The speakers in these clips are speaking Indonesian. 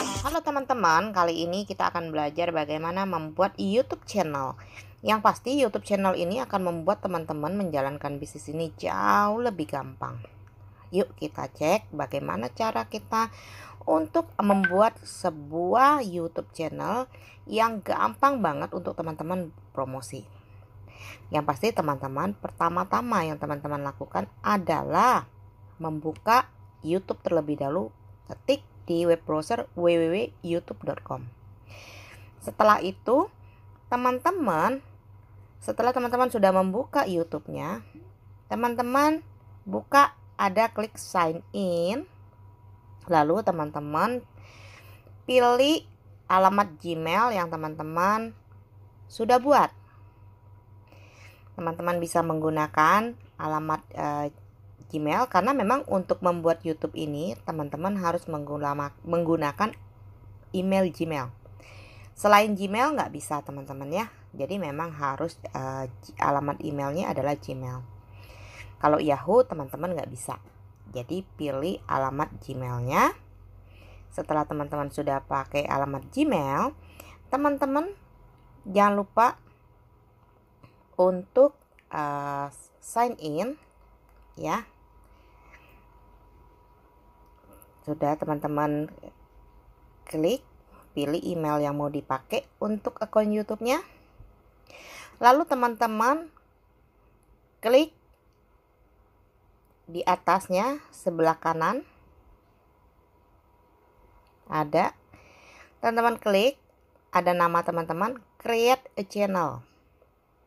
Halo teman-teman, kali ini kita akan belajar bagaimana membuat YouTube channel. Yang pasti YouTube channel ini akan membuat teman-teman menjalankan bisnis ini jauh lebih gampang. Yuk kita cek bagaimana cara kita untuk membuat sebuah YouTube channel yang gampang banget untuk teman-teman promosi. Yang pasti teman-teman pertama-tama yang teman-teman lakukan adalah membuka YouTube terlebih dahulu, ketik di web browser www.youtube.com. Setelah itu, teman-teman setelah teman-teman sudah membuka YouTube-nya, teman-teman buka ada klik sign in. Lalu teman-teman pilih alamat Gmail yang teman-teman sudah buat. Teman-teman bisa menggunakan alamat eh, Gmail karena memang untuk membuat YouTube ini teman-teman harus menggunakan email Gmail. Selain Gmail nggak bisa teman-teman ya. Jadi memang harus uh, alamat emailnya adalah Gmail. Kalau Yahoo teman-teman nggak bisa. Jadi pilih alamat Gmailnya. Setelah teman-teman sudah pakai alamat Gmail, teman-teman jangan lupa untuk uh, sign in ya Sudah teman-teman klik pilih email yang mau dipakai untuk akun YouTube-nya. Lalu teman-teman klik di atasnya sebelah kanan ada teman-teman klik ada nama teman-teman create a channel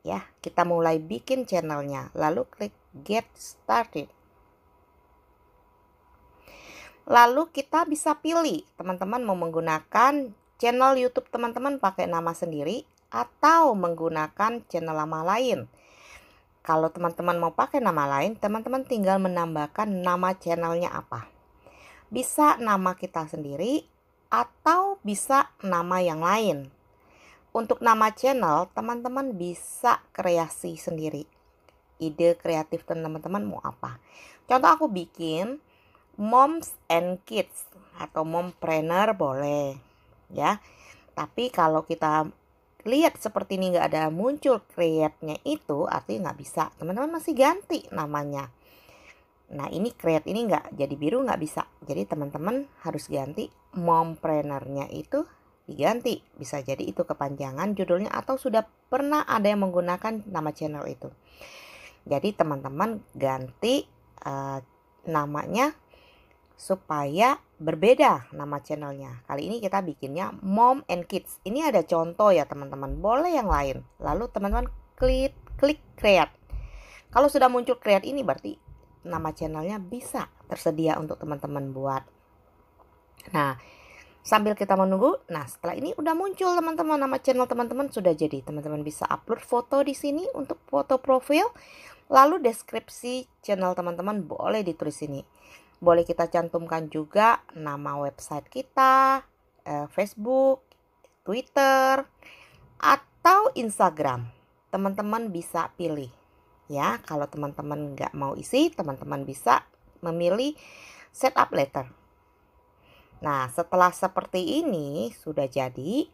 ya kita mulai bikin channelnya lalu klik get started Lalu kita bisa pilih teman-teman mau menggunakan channel YouTube teman-teman pakai nama sendiri atau menggunakan channel lama lain. Kalau teman-teman mau pakai nama lain, teman-teman tinggal menambahkan nama channelnya apa. Bisa nama kita sendiri atau bisa nama yang lain. Untuk nama channel, teman-teman bisa kreasi sendiri. Ide kreatif teman-teman mau apa. Contoh aku bikin moms and kids atau mompreneur boleh ya. Tapi kalau kita lihat seperti ini nggak ada muncul create-nya itu artinya nggak bisa. Teman-teman masih ganti namanya. Nah ini create ini nggak jadi biru nggak bisa. Jadi teman-teman harus ganti mompreneur-nya itu diganti. Bisa jadi itu kepanjangan judulnya atau sudah pernah ada yang menggunakan nama channel itu. Jadi teman-teman ganti uh, namanya supaya berbeda nama channelnya. Kali ini kita bikinnya Mom and Kids. Ini ada contoh ya teman-teman, boleh yang lain. Lalu teman-teman klik klik create. Kalau sudah muncul create ini berarti nama channelnya bisa tersedia untuk teman-teman buat. Nah, sambil kita menunggu, nah setelah ini udah muncul teman-teman nama channel teman-teman sudah jadi. Teman-teman bisa upload foto di sini untuk foto profil, lalu deskripsi channel teman-teman boleh ditulis ini. Boleh kita cantumkan juga nama website kita, eh, Facebook, Twitter, atau Instagram. Teman-teman bisa pilih. Ya, kalau teman-teman nggak mau isi, teman-teman bisa memilih setup letter. Nah, setelah seperti ini sudah jadi,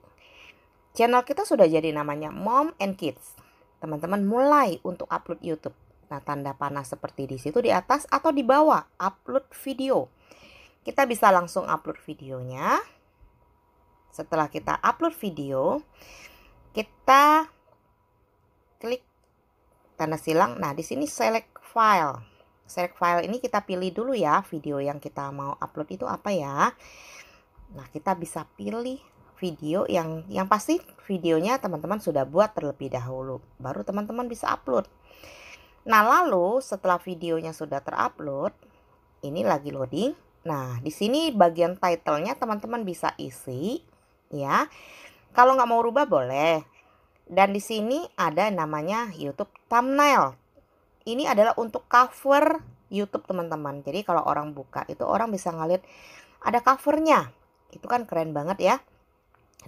channel kita sudah jadi namanya Mom and Kids. Teman-teman mulai untuk upload YouTube. Nah, tanda panah seperti di situ di atas atau di bawah, upload video. Kita bisa langsung upload videonya. Setelah kita upload video, kita klik tanda silang. Nah, di sini select file. Select file ini kita pilih dulu ya, video yang kita mau upload itu apa ya. Nah, kita bisa pilih video yang yang pasti videonya teman-teman sudah buat terlebih dahulu. Baru teman-teman bisa upload. Nah, lalu setelah videonya sudah terupload, ini lagi loading. Nah, di sini bagian title-nya teman-teman bisa isi ya. Kalau nggak mau rubah boleh. Dan di sini ada namanya YouTube thumbnail. Ini adalah untuk cover YouTube teman-teman. Jadi kalau orang buka itu orang bisa ngeliat ada covernya. Itu kan keren banget ya.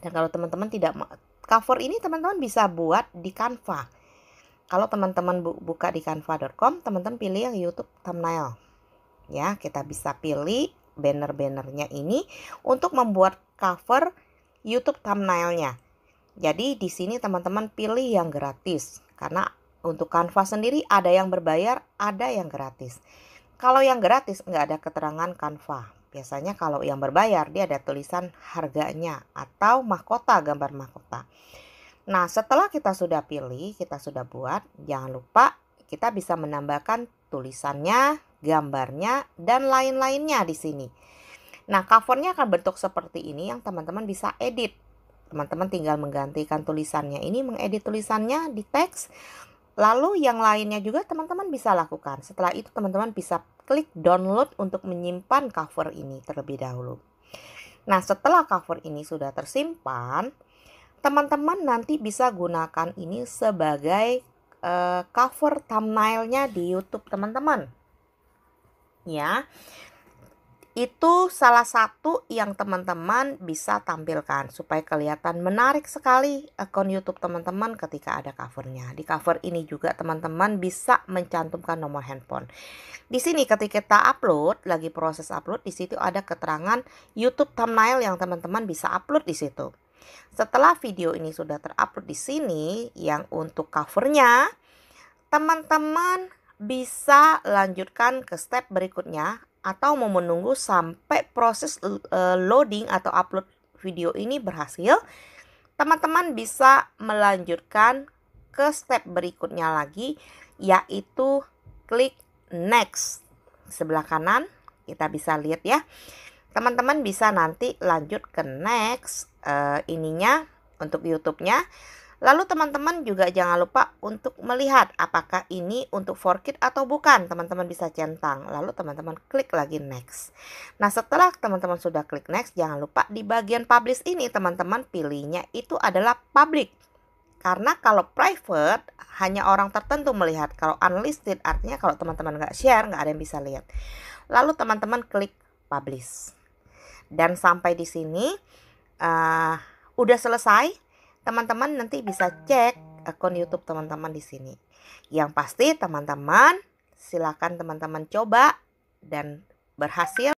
Dan kalau teman-teman tidak cover ini teman-teman bisa buat di Canva kalau teman-teman buka di canva.com, teman-teman pilih yang YouTube thumbnail. Ya, kita bisa pilih banner-bannernya ini untuk membuat cover YouTube thumbnailnya. Jadi di sini teman-teman pilih yang gratis karena untuk Canva sendiri ada yang berbayar, ada yang gratis. Kalau yang gratis nggak ada keterangan Canva. Biasanya kalau yang berbayar dia ada tulisan harganya atau mahkota, gambar mahkota. Nah, setelah kita sudah pilih, kita sudah buat, jangan lupa kita bisa menambahkan tulisannya, gambarnya, dan lain-lainnya di sini. Nah, covernya akan bentuk seperti ini yang teman-teman bisa edit. Teman-teman tinggal menggantikan tulisannya ini, mengedit tulisannya di teks. Lalu yang lainnya juga teman-teman bisa lakukan. Setelah itu teman-teman bisa klik download untuk menyimpan cover ini terlebih dahulu. Nah, setelah cover ini sudah tersimpan, teman-teman nanti bisa gunakan ini sebagai uh, cover thumbnailnya di YouTube teman-teman. Ya, itu salah satu yang teman-teman bisa tampilkan supaya kelihatan menarik sekali akun YouTube teman-teman ketika ada covernya. Di cover ini juga teman-teman bisa mencantumkan nomor handphone. Di sini ketika kita upload, lagi proses upload, di situ ada keterangan YouTube thumbnail yang teman-teman bisa upload di situ. Setelah video ini sudah terupload di sini, yang untuk covernya, teman-teman bisa lanjutkan ke step berikutnya atau mau menunggu sampai proses eh, loading atau upload video ini berhasil, teman-teman bisa melanjutkan ke step berikutnya lagi yaitu klik next sebelah kanan kita bisa lihat ya teman-teman bisa nanti lanjut ke next uh, ininya untuk YouTube-nya. Lalu teman-teman juga jangan lupa untuk melihat apakah ini untuk for kid atau bukan. Teman-teman bisa centang. Lalu teman-teman klik lagi next. Nah setelah teman-teman sudah klik next, jangan lupa di bagian publish ini teman-teman pilihnya itu adalah public. Karena kalau private hanya orang tertentu melihat. Kalau unlisted artinya kalau teman-teman nggak share nggak ada yang bisa lihat. Lalu teman-teman klik publish. Dan sampai di sini uh, udah selesai. Teman-teman nanti bisa cek akun YouTube teman-teman di sini. Yang pasti teman-teman silakan teman-teman coba dan berhasil